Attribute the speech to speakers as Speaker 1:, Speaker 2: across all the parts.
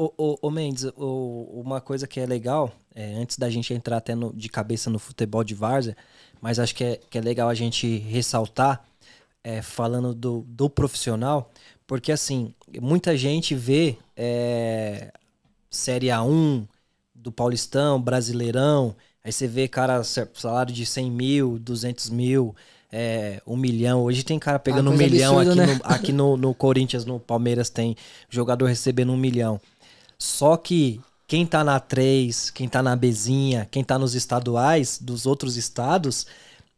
Speaker 1: Ô, Mendes, uma coisa que é legal, é, antes da gente entrar até no, de cabeça no futebol de Várzea, mas acho que é, que é legal a gente ressaltar, é, falando do, do profissional, porque assim, muita gente vê é, Série A1 do Paulistão, Brasileirão, aí você vê cara salário de 100 mil, 200 mil, é, um milhão. Hoje tem cara pegando ah, um milhão absurda, aqui, né? no, aqui no, no Corinthians, no Palmeiras tem jogador recebendo um milhão. Só que quem tá na 3, quem tá na Bezinha, quem tá nos estaduais dos outros estados,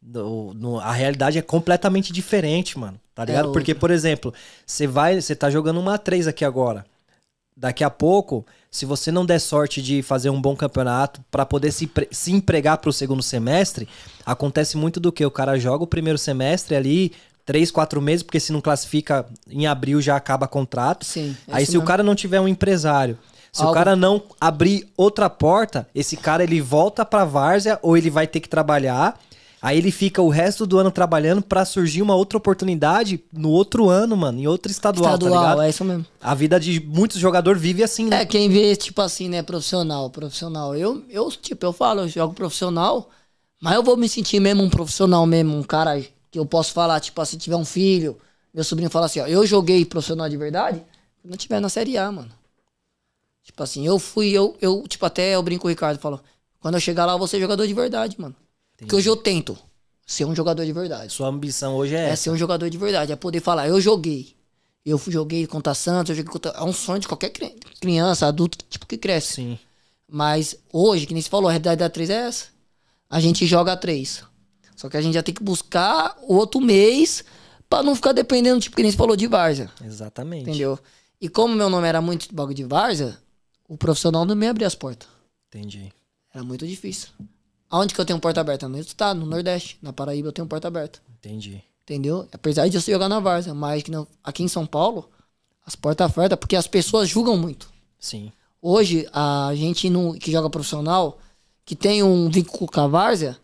Speaker 1: no, a realidade é completamente diferente, mano. Tá é ligado? É Porque, por exemplo, você vai, você tá jogando uma 3 aqui agora. Daqui a pouco, se você não der sorte de fazer um bom campeonato para poder se, se empregar para o segundo semestre, acontece muito do que? O cara joga o primeiro semestre ali, três, quatro meses, porque se não classifica em abril já acaba contrato. Sim, é aí se mesmo. o cara não tiver um empresário se Algo... o cara não abrir outra porta, esse cara ele volta pra várzea ou ele vai ter que trabalhar. Aí ele fica o resto do ano trabalhando para surgir uma outra oportunidade no outro ano, mano, em outro estadual, tá estadual tá é isso mesmo. A vida de muitos jogadores vive assim, né? É, quem
Speaker 2: vê, tipo assim, né, profissional, profissional. Eu, eu tipo, eu falo, eu jogo profissional, mas eu vou me sentir mesmo um profissional mesmo, um cara que eu posso falar, tipo, assim, se tiver um filho, meu sobrinho fala assim, ó, eu joguei profissional de verdade, não tiver na Série A, mano. Tipo assim, eu fui, eu, eu tipo, até eu brinco com o Ricardo, falo, quando eu chegar lá, eu vou ser jogador de verdade, mano. Entendi. Porque hoje eu tento ser um jogador de verdade. Sua ambição hoje é É essa. ser um jogador de verdade, é poder falar, eu joguei. Eu joguei contra Santos, eu joguei contra... É um sonho de qualquer criança, adulto, tipo, que cresce. Sim. Mas hoje, que nem se falou, a realidade da 3 é essa. A gente joga a 3. Só que a gente já tem que buscar outro mês para não ficar dependendo, tipo, que nem se falou, de Varza.
Speaker 1: Exatamente.
Speaker 2: Entendeu? E como meu nome era muito bagulho de Varza, o profissional não me abria as portas. Entendi. Era muito difícil. Aonde que eu tenho porta aberta? No estado, no Nordeste. Na Paraíba eu tenho porta aberta. Entendi. Entendeu? Apesar de eu jogar na Varsa, mas aqui em São Paulo, as portas abertas, porque as pessoas julgam muito. Sim. Hoje, a gente que joga profissional, que tem um vínculo com a Várzea,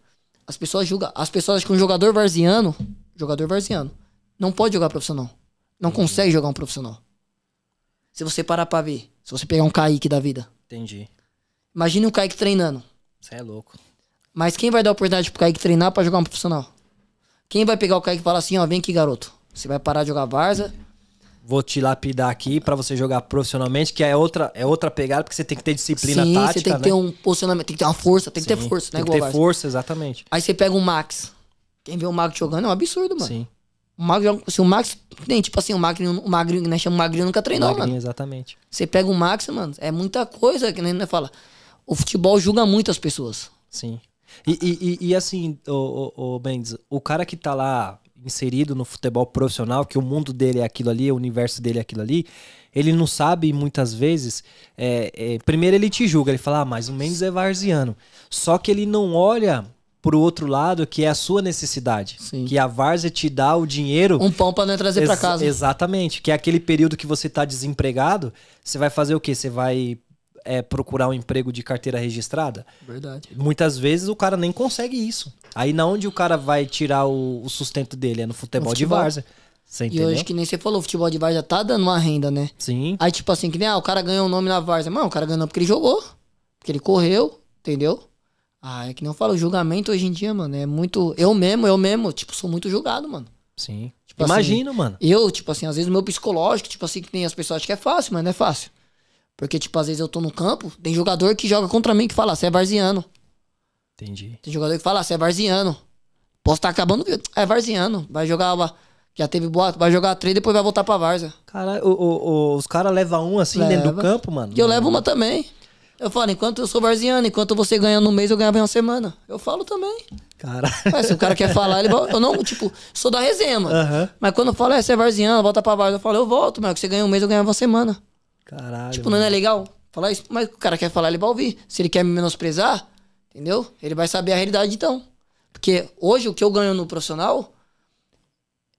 Speaker 2: as pessoas julgam. As pessoas acham que um jogador varziano, jogador varziano, não pode jogar profissional. Não Entendi. consegue jogar um profissional. Se você parar pra ver, se você pegar um Kaique da vida. Entendi. Imagine um Kaique treinando. Você é louco. Mas quem vai dar oportunidade pro Kaique treinar para jogar um profissional? Quem vai pegar o Kaique e falar assim, ó, vem aqui, garoto.
Speaker 1: Você vai parar de jogar Varza. Vou te lapidar aqui para você jogar profissionalmente, que é outra, é outra pegada, porque você tem que ter disciplina Sim, tática. Você tem que né? ter um
Speaker 2: posicionamento, tem que ter uma força, tem Sim, que ter força, tem né? Tem que ter força, exatamente. Aí você pega um Max. Quem vê o Max jogando é um absurdo, mano. Sim. O magro, se o Max. Tem, tipo assim, o magrinho, o magrinho né, chama magrinho nunca treinou, magrinho, mano.
Speaker 1: Exatamente.
Speaker 2: Você pega o Max, mano, é muita coisa que nem fala. O futebol julga muito as pessoas.
Speaker 1: Sim. E, e, e, e assim, o, o, o Bendes, o cara que tá lá inserido no futebol profissional, que o mundo dele é aquilo ali, o universo dele é aquilo ali, ele não sabe muitas vezes. É, é, primeiro ele te julga, ele fala, ah, mas o Mendes é varziano. Só que ele não olha pro outro lado, que é a sua necessidade. Sim. Que a Varsa te dá o dinheiro. Um pão para não é trazer para casa. Exatamente. Que é aquele período que você tá desempregado, você vai fazer o quê? Você vai é, procurar um emprego de carteira registrada? Verdade. Muitas vezes o cara nem consegue isso. Aí na onde o cara vai tirar o, o sustento dele? É no futebol, futebol. de Varsa Você entendeu? E hoje, que
Speaker 2: nem você falou, o futebol de Varsa tá dando uma renda, né? Sim. Aí, tipo assim, que nem ah, o cara ganhou o um nome na Varsa Mano, o cara ganhou porque ele jogou. Porque ele correu, entendeu? Ah, é que não falo, julgamento hoje em dia, mano, é muito. Eu mesmo, eu mesmo, tipo, sou muito julgado, mano.
Speaker 1: Sim. Tipo assim, Imagino, assim, mano.
Speaker 2: Eu, tipo assim, às vezes o meu psicológico, tipo assim, que tem as pessoas acham que é fácil, mas não é fácil. Porque, tipo, às vezes eu tô no campo, tem jogador que joga contra mim que fala, você é varziano. Entendi. Tem jogador que fala, você é varziano. Posso estar tá acabando. É varziano. Vai jogar. Já teve boato, vai jogar três depois vai voltar pra Varza.
Speaker 1: Cara, o, os caras levam um assim Leva. dentro do campo, mano. E eu levo uma também.
Speaker 2: Eu falo, enquanto eu sou varziano, enquanto você ganha no mês, eu ganhava em uma semana. Eu falo também. Cara. Mas se o cara quer falar, ele volta. Eu não, tipo, sou da resenha, mano. Uhum. Mas quando eu falo, é, você é varziano, volta pra Vargas. Eu falo, eu volto, mas que você ganha um mês, eu ganhava uma semana. Caralho. Tipo, mano. não é legal falar isso? Mas o cara quer falar, ele vai ouvir. Se ele quer me menosprezar, entendeu? Ele vai saber a realidade então. Porque hoje o que eu ganho no profissional,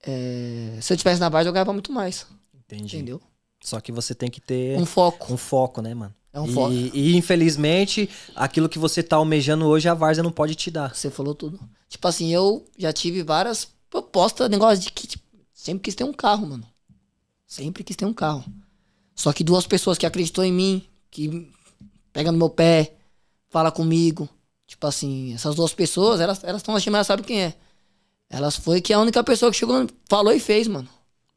Speaker 1: é... se
Speaker 2: eu tivesse na base, eu ganhava muito mais.
Speaker 1: Entendi. Entendeu? Só que você tem que ter. Um foco. Um foco, né, mano? É um foco. E, infelizmente, aquilo que você tá almejando hoje, a Varsa não pode te dar. Você falou tudo. Tipo assim, eu já tive várias propostas, negócio de que tipo,
Speaker 2: sempre quis ter um carro, mano. Sempre quis ter um carro. Só que duas pessoas que acreditou em mim, que pega no meu pé, fala comigo. Tipo assim, essas duas pessoas, elas estão elas assistindo, elas sabem quem é. Elas foi que a única pessoa que chegou, falou e fez, mano.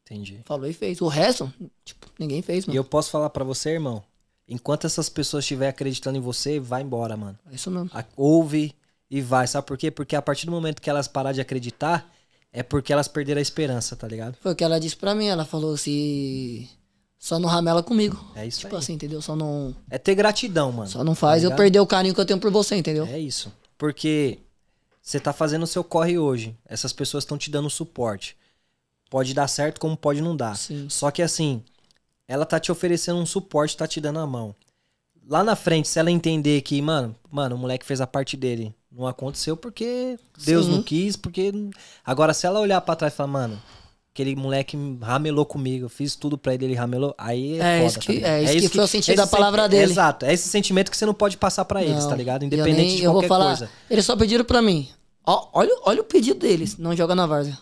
Speaker 2: Entendi. Falou e fez. O resto, tipo, ninguém
Speaker 1: fez, mano. E eu posso falar para você, irmão, Enquanto essas pessoas estiverem acreditando em você, vai embora, mano. É isso mesmo. ouve e vai. Sabe por quê? Porque a partir do momento que elas parar de acreditar, é porque elas perderam a esperança, tá ligado?
Speaker 2: Foi o que ela disse pra mim. Ela falou assim. Só não ramela comigo. É isso Tipo aí. assim, entendeu? Só não.
Speaker 1: É ter gratidão, mano. Só não faz tá eu perder
Speaker 2: o carinho que eu tenho por você, entendeu? É isso.
Speaker 1: Porque você tá fazendo o seu corre hoje. Essas pessoas estão te dando suporte. Pode dar certo, como pode não dar. Sim. Só que assim, ela tá te oferecendo um suporte, tá te dando a mão. Lá na frente, se ela entender que, mano, mano, o moleque fez a parte dele, não aconteceu porque Deus Sim. não quis, porque agora se ela olhar para trás e falar, mano, aquele moleque ramelou comigo, eu fiz tudo para ele, ele ramelou, aí é, é isso tá que, é, é, isso é que, que foi o sentido da palavra senti... dele. Exato, é esse sentimento que você não pode passar para eles, tá ligado? Independente eu nem, de qualquer eu falar, coisa. Eles só pediram para mim. Ó, olha, olha o pedido deles, não joga na várzea.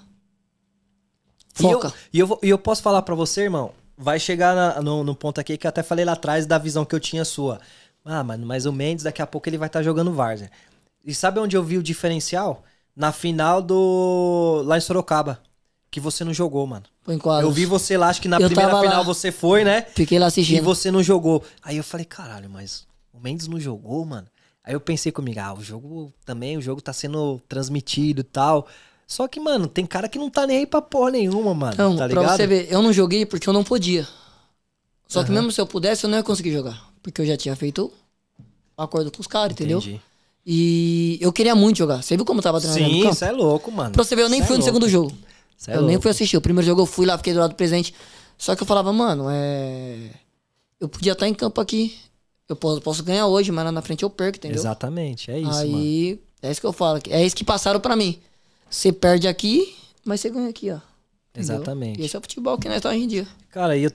Speaker 1: Foca. E eu, e eu, e eu posso falar para você, irmão, vai chegar na, no, no, ponto aqui que eu até falei lá atrás da visão que eu tinha sua. Ah, mano, mas o Mendes daqui a pouco ele vai estar tá jogando Várzea. E sabe onde eu vi o diferencial? Na final do. lá em Sorocaba. Que você não jogou, mano. Foi Eu vi você lá, acho que na eu primeira final lá. você foi, né? Fiquei lá assistindo. E você não jogou. Aí eu falei, caralho, mas o Mendes não jogou, mano. Aí eu pensei comigo, ah, o jogo também, o jogo tá sendo transmitido e tal. Só que, mano, tem cara que não tá nem aí pra porra nenhuma, mano. Então, tá ligado? pra você ver, eu não joguei porque eu não podia. Só uhum. que mesmo se eu pudesse, eu não ia conseguir
Speaker 2: jogar. Porque eu já tinha feito um acordo com os caras, entendeu? E eu queria muito jogar. Você viu como eu tava treinando? Sim, isso é louco, mano. Pra você ver, eu nem cê é fui é no louco. segundo jogo. Cê é eu é nem louco. fui assistir. O primeiro jogo eu fui lá, fiquei do lado do presente. Só que eu falava, mano, é. Eu podia estar tá em campo aqui. Eu posso, posso ganhar hoje, mas lá na frente eu perco, entendeu?
Speaker 1: Exatamente, é isso. Aí,
Speaker 2: mano. é isso que eu falo. É isso que passaram para mim. Você perde aqui, mas você ganha aqui, ó.
Speaker 1: Entendeu? Exatamente. E
Speaker 2: esse é o futebol que nós estamos tá hoje em dia.
Speaker 1: Cara, eu